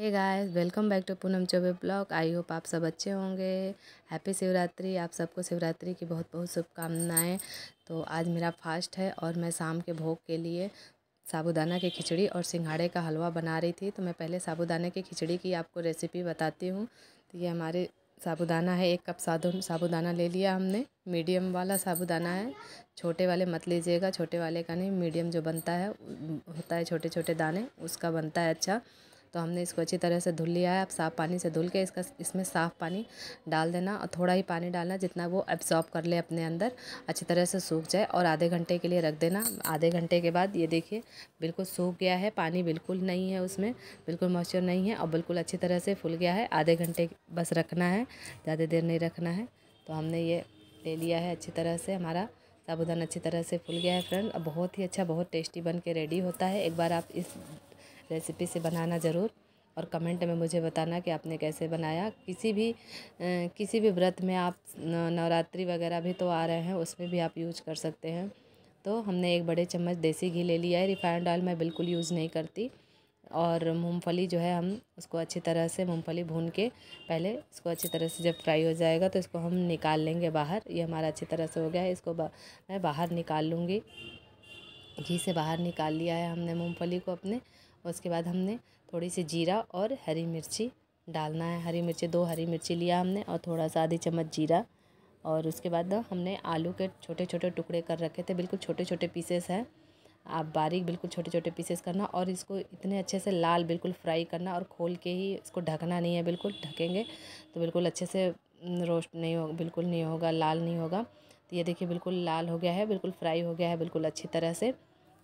hey guys welcome back to Poonam Choubey blog I hope आप सब अच्छे होंगे हैप्पी शिवरात्रि आप सबको शिवरात्रि की बहुत बहुत शुभकामनाएं तो आज मेरा फास्ट है और मैं शाम के भोग के लिए साबूदाना की खिचड़ी और सिंघाड़े का हलवा बना रही थी तो मैं पहले साबूदाने की खिचड़ी की आपको रेसिपी बताती हूँ तो ये हमारे साबूदाना है एक कप साधु साबूदाना ले लिया हमने मीडियम वाला साबूदाना है छोटे वाले मत लीजिएगा छोटे वाले का नहीं मीडियम जो बनता है होता है छोटे छोटे दाने उसका बनता है अच्छा तो हमने इसको अच्छी तरह से धुल लिया है अब साफ़ पानी से धुल के इसका इसमें साफ़ पानी डाल देना और थोड़ा ही पानी डालना जितना वो एब्जॉर्ब कर ले अपने अंदर अच्छी तरह से सूख जाए और आधे घंटे के लिए रख देना आधे घंटे के बाद ये देखिए बिल्कुल सूख गया है पानी बिल्कुल नहीं है उसमें बिल्कुल मॉइस्चर नहीं है और बिल्कुल अच्छी तरह से फूल गया है आधे घंटे बस रखना है ज़्यादा देर नहीं रखना है तो हमने ये ले लिया है अच्छी तरह से हमारा साबुदान अच्छी तरह से फूल गया है फ्रेंड बहुत ही अच्छा बहुत टेस्टी बन के रेडी होता है एक बार आप इस रेसिपी से बनाना ज़रूर और कमेंट में मुझे बताना कि आपने कैसे बनाया किसी भी किसी भी व्रत में आप नवरात्रि वगैरह भी तो आ रहे हैं उसमें भी आप यूज कर सकते हैं तो हमने एक बड़े चम्मच देसी घी ले लिया है रिफाइंड ऑयल मैं बिल्कुल यूज़ नहीं करती और मूंगफली जो है हम उसको अच्छी तरह से मूंगफली भून के पहले इसको अच्छी तरह से जब फ्राई हो जाएगा तो इसको हम निकाल लेंगे बाहर ये हमारा अच्छी तरह से हो गया है इसको बा, मैं बाहर निकाल लूँगी घी से बाहर निकाल लिया है हमने मूंगफली को अपने उसके बाद हमने थोड़ी सी जीरा और हरी मिर्ची डालना है हरी मिर्ची दो हरी मिर्ची लिया हमने और थोड़ा सा आधी चम्मच जीरा और उसके बाद हमने आलू के छोटे छोटे टुकड़े कर रखे थे बिल्कुल छोटे छोटे पीसेस हैं आप बारीक बिल्कुल छोटे छोटे पीसेस करना और इसको इतने अच्छे से लाल बिल्कुल फ्राई करना और खोल के ही इसको ढकना नहीं है बिल्कुल ढकेंगे तो बिल्कुल अच्छे से रोस्ट नहीं हो बिल्कुल नहीं होगा लाल नहीं होगा तो ये देखिए बिल्कुल लाल हो गया है बिल्कुल फ्राई हो गया है बिल्कुल अच्छी तरह से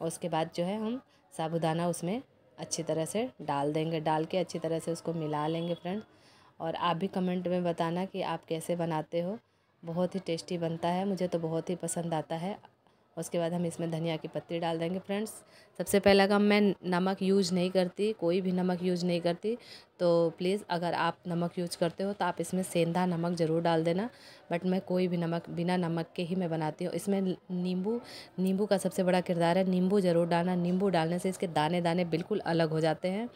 और उसके बाद जो है हम साबुदाना उसमें अच्छी तरह से डाल देंगे डाल के अच्छी तरह से उसको मिला लेंगे फ्रेंड और आप भी कमेंट में बताना कि आप कैसे बनाते हो बहुत ही टेस्टी बनता है मुझे तो बहुत ही पसंद आता है उसके बाद हम इसमें धनिया की पत्ती डाल देंगे फ्रेंड्स सबसे पहला काम मैं नमक यूज नहीं करती कोई भी नमक यूज नहीं करती तो प्लीज़ अगर आप नमक यूज करते हो तो आप इसमें सेंधा नमक ज़रूर डाल देना बट मैं कोई भी नमक बिना नमक के ही मैं बनाती हूँ इसमें नींबू नींबू का सबसे बड़ा किरदार है नींबू ज़रूर डालना नींबू डालने से इसके दाने दाने बिल्कुल अलग हो जाते हैं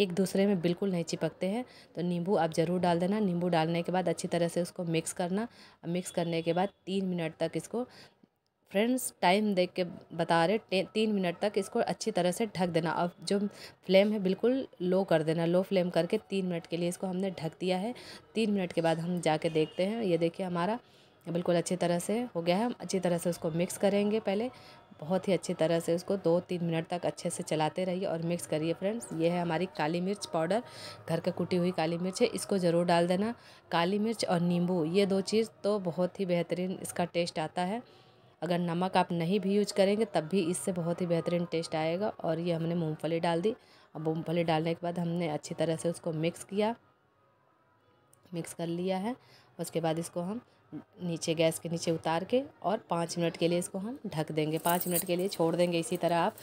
एक दूसरे में बिल्कुल नहीं चिपकते हैं तो नींबू आप ज़रूर डाल देना नींबू डालने के बाद अच्छी तरह से उसको मिक्स करना मिक्स करने के बाद तीन मिनट तक इसको फ्रेंड्स टाइम देख के बता रहे तीन मिनट तक इसको अच्छी तरह से ढक देना अब जो फ्लेम है बिल्कुल लो कर देना लो फ्लेम करके तीन मिनट के लिए इसको हमने ढक दिया है तीन मिनट के बाद हम जाके देखते हैं ये देखिए हमारा बिल्कुल अच्छी तरह से हो गया है हम अच्छी तरह से उसको मिक्स करेंगे पहले बहुत ही अच्छी तरह से उसको दो तीन मिनट तक अच्छे से चलाते रहिए और मिक्स करिए फ्रेंड्स ये है हमारी काली मिर्च पाउडर घर का कुटी हुई काली मिर्च है इसको ज़रूर डाल देना काली मिर्च और नींबू ये दो चीज़ तो बहुत ही बेहतरीन इसका टेस्ट आता है अगर नमक आप नहीं भी यूज करेंगे तब भी इससे बहुत ही बेहतरीन टेस्ट आएगा और ये हमने मूँगफली डाल दी और मूँगफली डालने के बाद हमने अच्छी तरह से उसको मिक्स किया मिक्स कर लिया है उसके बाद इसको हम नीचे गैस के नीचे उतार के और पाँच मिनट के लिए इसको हम ढक देंगे पाँच मिनट के लिए छोड़ देंगे इसी तरह आप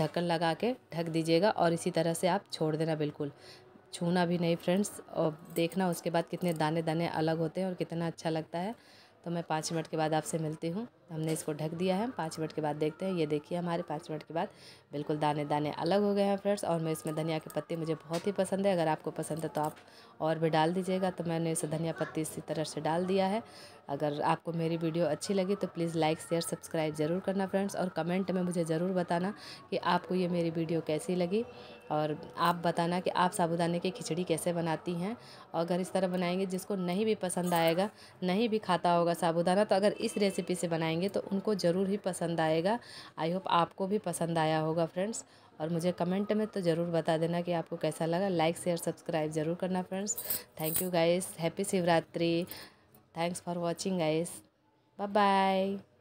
ढक्कन लगा के ढक दीजिएगा और इसी तरह से आप छोड़ देना बिल्कुल छूना भी नहीं फ्रेंड्स और देखना उसके बाद कितने दाने दाने अलग होते हैं और कितना अच्छा लगता है तो मैं पाँच मिनट के बाद आपसे मिलती हूँ तो हमने इसको ढक दिया है पाँच मिनट के बाद देखते हैं ये देखिए हमारे पाँच मिनट के बाद बिल्कुल दाने दाने अलग हो गए हैं फ्रेंड्स और मैं इसमें धनिया के पत्ते मुझे बहुत ही पसंद है अगर आपको पसंद है तो आप और भी डाल दीजिएगा तो मैंने इसे धनिया पत्ती इसी तरह से डाल दिया है अगर आपको मेरी वीडियो अच्छी लगी तो प्लीज़ लाइक शेयर सब्सक्राइब ज़रूर करना फ्रेंड्स और कमेंट में मुझे ज़रूर बताना कि आपको ये मेरी वीडियो कैसी लगी और आप बताना कि आप साबुदाने की खिचड़ी कैसे बनाती हैं और अगर इस तरह बनाएंगे जिसको नहीं भी पसंद आएगा नहीं भी खाता होगा साबुदाना तो अगर इस रेसिपी से बनाएंगे बनाएंगे तो उनको ज़रूर ही पसंद आएगा आई होप आपको भी पसंद आया होगा फ्रेंड्स और मुझे कमेंट में तो ज़रूर बता देना कि आपको कैसा लगा लाइक शेयर सब्सक्राइब ज़रूर करना friends thank you guys happy Shivratri thanks for watching guys bye bye